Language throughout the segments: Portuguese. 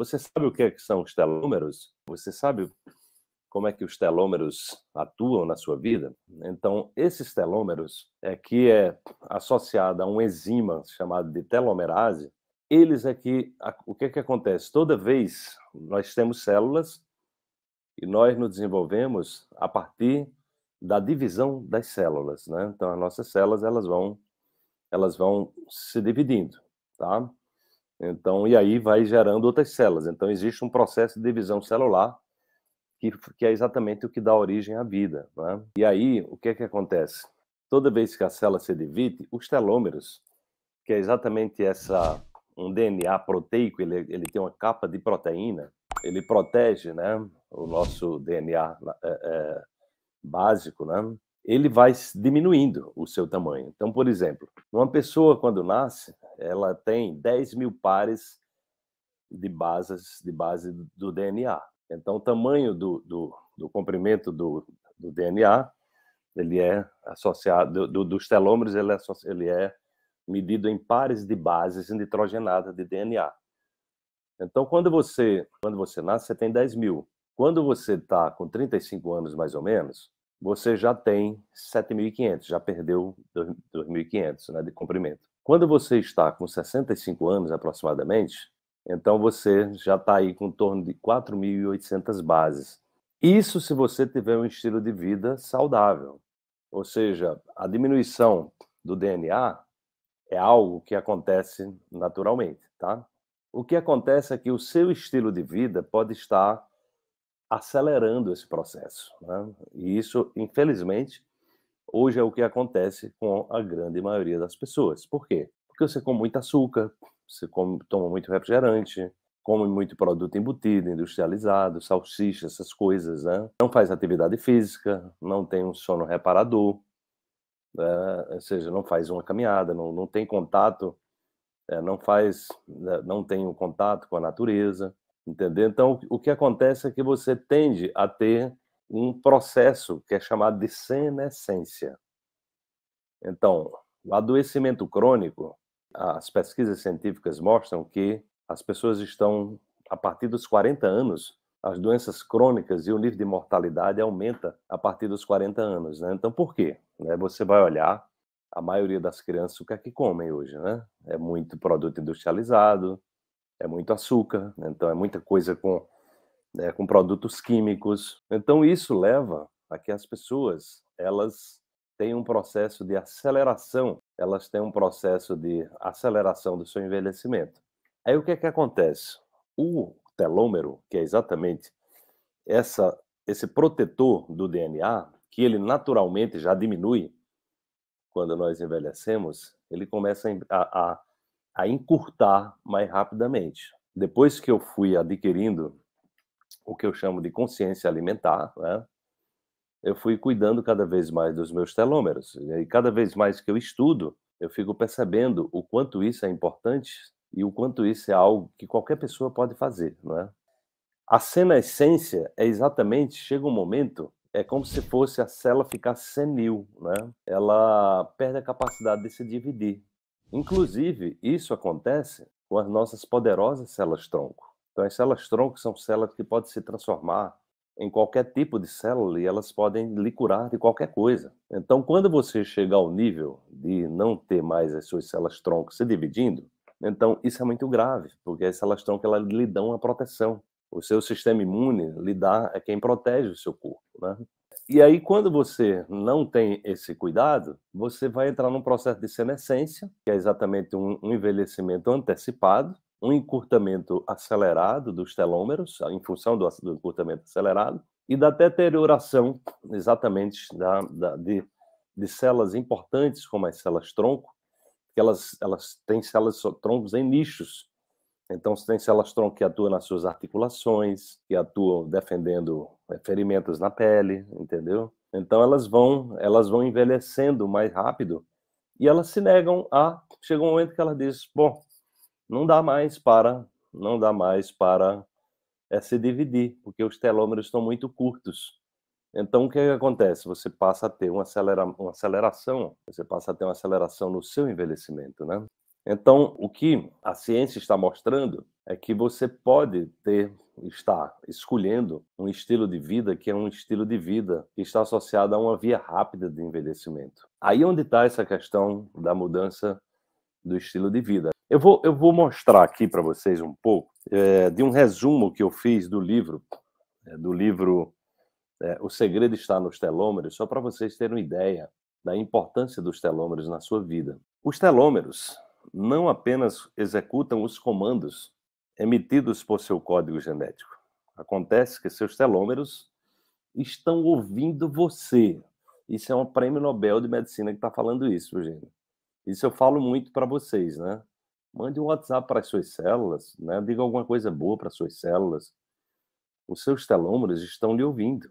Você sabe o que, é que são os telômeros? Você sabe como é que os telômeros atuam na sua vida? Então, esses telômeros é que é associada a uma enzima chamada de telomerase. Eles é que o que é que acontece? Toda vez nós temos células e nós nos desenvolvemos a partir da divisão das células, né? Então as nossas células elas vão elas vão se dividindo, tá? Então, e aí vai gerando outras células. Então, existe um processo de divisão celular que, que é exatamente o que dá origem à vida. Né? E aí, o que é que acontece? Toda vez que a célula se divide, os telômeros, que é exatamente essa um DNA proteico, ele, ele tem uma capa de proteína, ele protege, né, o nosso DNA é, é, básico, né? Ele vai diminuindo o seu tamanho. Então, por exemplo, uma pessoa quando nasce, ela tem 10 mil pares de bases de base do DNA. Então, o tamanho do, do, do comprimento do, do DNA ele é associado do, dos telômeros ele é, ele é medido em pares de bases nitrogenadas de DNA. Então, quando você quando você nasce, você tem 10 mil. Quando você está com 35 anos mais ou menos, você já tem 7.500, já perdeu 2.500 né, de comprimento. Quando você está com 65 anos aproximadamente, então você já está aí com torno de 4.800 bases. Isso se você tiver um estilo de vida saudável. Ou seja, a diminuição do DNA é algo que acontece naturalmente, tá? O que acontece é que o seu estilo de vida pode estar acelerando esse processo. Né? E isso, infelizmente, hoje é o que acontece com a grande maioria das pessoas. Por quê? Porque você come muito açúcar, você come, toma muito refrigerante, come muito produto embutido, industrializado, salsicha, essas coisas, né? Não faz atividade física, não tem um sono reparador, né? ou seja, não faz uma caminhada, não, não tem contato, é, não faz, né, não tem um contato com a natureza, entendeu? Então, o que acontece é que você tende a ter um processo que é chamado de senescência. Então, o adoecimento crônico, as pesquisas científicas mostram que as pessoas estão, a partir dos 40 anos, as doenças crônicas e o nível de mortalidade aumenta a partir dos 40 anos, né? Então, por quê? Né, você vai olhar a maioria das crianças o que é que comem hoje, né? É muito produto industrializado, é muito açúcar, né? então é muita coisa com né, com produtos químicos. Então isso leva a que as pessoas elas têm um processo de aceleração, elas têm um processo de aceleração do seu envelhecimento. Aí o que é que acontece? O telômero, que é exatamente essa esse protetor do DNA, que ele naturalmente já diminui quando nós envelhecemos, ele começa a, a, a, encurtar mais rapidamente. Depois que eu fui adquirindo o que eu chamo de consciência alimentar, né? eu fui cuidando cada vez mais dos meus telômeros. E cada vez mais que eu estudo, eu fico percebendo o quanto isso é importante e o quanto isso é algo que qualquer pessoa pode fazer, é? A senescência é exatamente, chega um momento, é como se fosse a célula ficar senil, né? Ela perde a capacidade de se dividir. Inclusive, isso acontece com as nossas poderosas células tronco. Então, as células tronco são células que podem se transformar em qualquer tipo de célula e elas podem lhe curar de qualquer coisa. Então, quando você chegar ao nível de não ter mais as suas células tronco se dividindo, então isso é muito grave, porque as células tronco elas lhe dão a proteção. O seu sistema imune lhe dá é quem protege o seu corpo, né? E aí, quando você não tem esse cuidado, você vai entrar num processo de senescência, que é exatamente um envelhecimento antecipado, um encurtamento acelerado dos telômeros, em função do, do encurtamento acelerado, e da deterioração exatamente da, da de, de, células importantes, como as células tronco, que elas, elas têm células troncos em nichos. Então, você tem células tronco que atuam nas suas articulações, que atuam defendendo é, ferimentos na pele, entendeu? Então, elas vão, elas vão envelhecendo mais rápido e elas se negam a. Chega um momento que ela diz: bom, não dá mais para não dá mais para é, se dividir, porque os telômeros estão muito curtos. Então, o é que, acontece? Você passa a ter uma, acelera uma aceleração, você passa a ter uma aceleração no seu envelhecimento, né? Então, o que a ciência está mostrando é que você pode ter, estar escolhendo um estilo de vida que é um estilo de vida que está associado a uma via rápida de envelhecimento. Aí é onde está essa questão da mudança do estilo de vida. Eu vou, eu vou mostrar aqui para vocês um pouco é, de um resumo que eu fiz do livro, é, do livro é, O Segredo Está nos Telômeros, só para vocês terem uma ideia da importância dos telômeros na sua vida. Os telômeros não apenas executam os comandos emitidos por seu código genético. Acontece que seus telômeros estão ouvindo você. Isso é um prêmio Nobel de medicina que está falando isso, Eugênio. Isso eu falo muito para vocês, né? Mande um WhatsApp para as suas células, né? diga alguma coisa boa para as suas células. Os seus telômeros estão lhe ouvindo.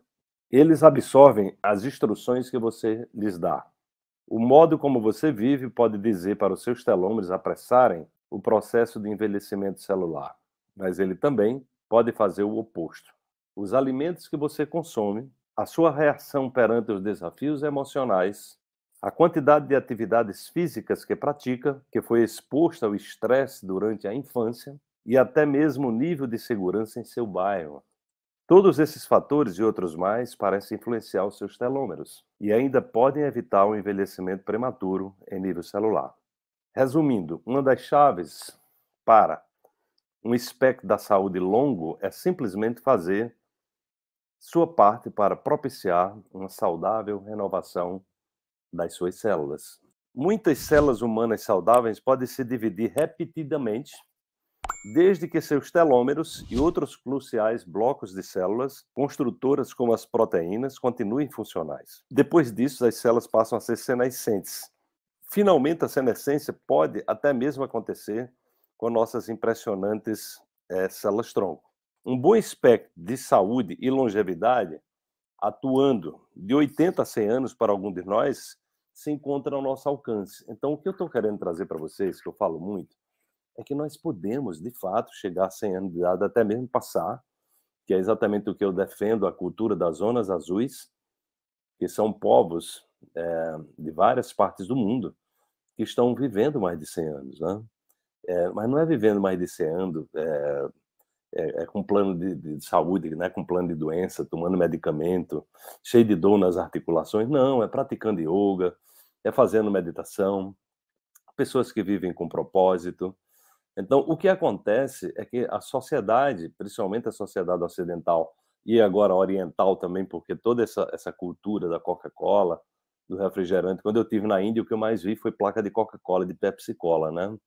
Eles absorvem as instruções que você lhes dá. O modo como você vive pode dizer para os seus telômeros apressarem o processo de envelhecimento celular, mas ele também pode fazer o oposto. Os alimentos que você consome, a sua reação perante os desafios emocionais a quantidade de atividades físicas que pratica, que foi exposta ao estresse durante a infância e até mesmo o nível de segurança em seu bairro. Todos esses fatores e outros mais parecem influenciar os seus telômeros e ainda podem evitar o envelhecimento prematuro em nível celular. Resumindo, uma das chaves para um espectro da saúde longo é simplesmente fazer sua parte para propiciar uma saudável renovação das suas células. Muitas células humanas saudáveis podem se dividir repetidamente, desde que seus telômeros e outros cruciais blocos de células construtoras como as proteínas continuem funcionais. Depois disso, as células passam a ser senescentes. Finalmente, a senescência pode até mesmo acontecer com nossas impressionantes é, células-tronco. Um bom espectro de saúde e longevidade atuando de 80 a 100 anos para algum de nós, se encontra ao nosso alcance. Então, o que eu estou querendo trazer para vocês, que eu falo muito, é que nós podemos, de fato, chegar a 100 anos de idade, até mesmo passar, que é exatamente o que eu defendo, a cultura das zonas azuis, que são povos é, de várias partes do mundo que estão vivendo mais de 100 anos, né? É, mas não é vivendo mais de 100 anos, é, é, é, com plano de, de, saúde, né, com plano de doença, tomando medicamento, cheio de dor nas articulações. Não, é praticando yoga, é fazendo meditação, pessoas que vivem com propósito. Então, o que acontece é que a sociedade, principalmente a sociedade ocidental e agora oriental também, porque toda essa, essa cultura da Coca-Cola, do refrigerante, quando eu tive na Índia, o que eu mais vi foi placa de Coca-Cola, de Pepsi-Cola, né?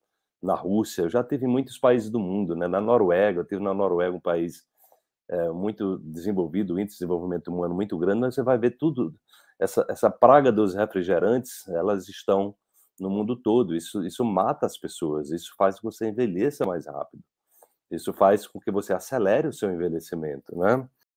na Rússia, eu já teve em muitos países do mundo, né? na Noruega, eu tive na Noruega um país é, muito desenvolvido, o índice de desenvolvimento humano muito grande, mas você vai ver tudo, essa, essa praga dos refrigerantes, elas estão no mundo todo, isso, isso mata as pessoas, isso faz com que você envelheça mais rápido, isso faz com que você acelere o seu envelhecimento, né?